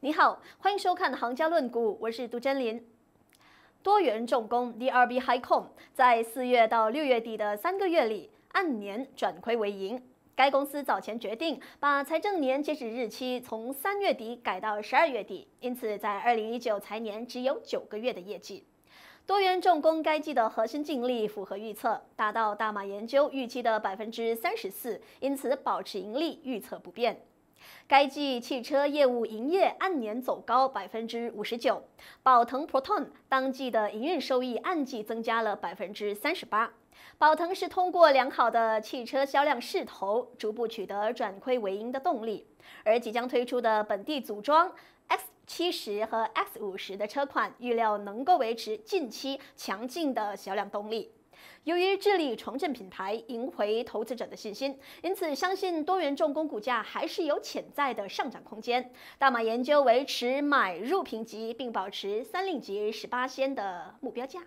你好，欢迎收看《行家论股》，我是杜真林。多元重工 （DRB Highcom） 在四月到六月底的三个月里，按年转亏为盈。该公司早前决定把财政年截止日期从三月底改到十二月底，因此在二零一九财年只有九个月的业绩。多元重工该季的核心净利符合预测，达到大马研究预期的百分之三十四，因此保持盈利预测不变。该季汽车业务营业按年走高百分之五十九，宝腾 Proton 当季的营运收益按季增加了百分之三十八。宝腾是通过良好的汽车销量势头，逐步取得转亏为盈的动力，而即将推出的本地组装 X 七十和 X 五十的车款，预料能够维持近期强劲的销量动力。由于致力重振品牌，赢回投资者的信心，因此相信多元重工股价还是有潜在的上涨空间。大马研究维持买入评级，并保持三令吉十八仙的目标价。